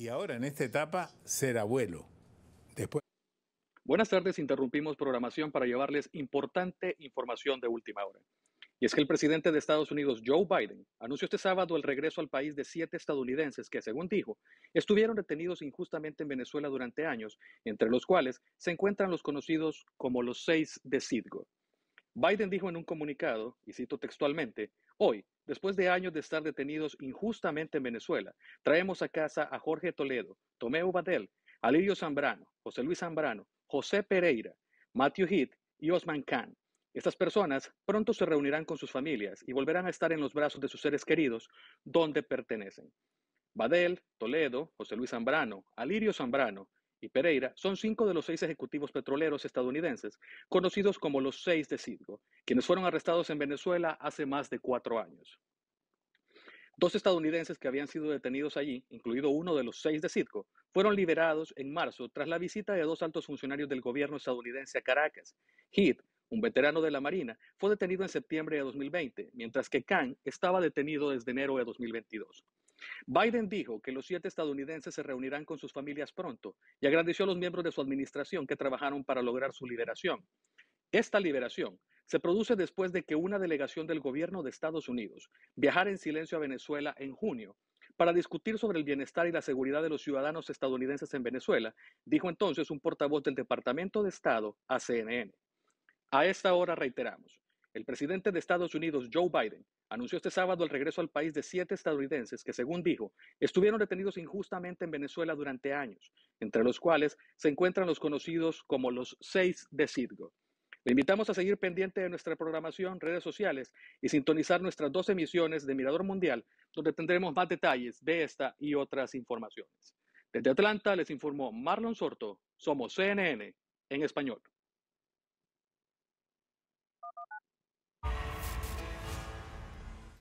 y ahora en esta etapa ser abuelo. Después. Buenas tardes, interrumpimos programación para llevarles importante información de última hora. Y es que el presidente de Estados Unidos, Joe Biden, anunció este sábado el regreso al país de siete estadounidenses que, según dijo, estuvieron detenidos injustamente en Venezuela durante años, entre los cuales se encuentran los conocidos como los seis de Cidgo Biden dijo en un comunicado, y cito textualmente, hoy Después de años de estar detenidos injustamente en Venezuela, traemos a casa a Jorge Toledo, Tomeo Badel, Alirio Zambrano, José Luis Zambrano, José Pereira, Matthew Heath y Osman Khan. Estas personas pronto se reunirán con sus familias y volverán a estar en los brazos de sus seres queridos donde pertenecen. Badel, Toledo, José Luis Zambrano, Alirio Zambrano, y Pereira son cinco de los seis ejecutivos petroleros estadounidenses, conocidos como los seis de Citgo, quienes fueron arrestados en Venezuela hace más de cuatro años. Dos estadounidenses que habían sido detenidos allí, incluido uno de los seis de Citgo, fueron liberados en marzo tras la visita de dos altos funcionarios del gobierno estadounidense a Caracas. Heath, un veterano de la Marina, fue detenido en septiembre de 2020, mientras que Khan estaba detenido desde enero de 2022. Biden dijo que los siete estadounidenses se reunirán con sus familias pronto y agradeció a los miembros de su administración que trabajaron para lograr su liberación. Esta liberación se produce después de que una delegación del gobierno de Estados Unidos viajara en silencio a Venezuela en junio para discutir sobre el bienestar y la seguridad de los ciudadanos estadounidenses en Venezuela, dijo entonces un portavoz del Departamento de Estado a CNN. A esta hora reiteramos, el presidente de Estados Unidos, Joe Biden, anunció este sábado el regreso al país de siete estadounidenses que, según dijo, estuvieron detenidos injustamente en Venezuela durante años, entre los cuales se encuentran los conocidos como los seis de Cidgo. Le invitamos a seguir pendiente de nuestra programación, redes sociales y sintonizar nuestras dos emisiones de Mirador Mundial, donde tendremos más detalles de esta y otras informaciones. Desde Atlanta les informó Marlon Sorto, somos CNN en español.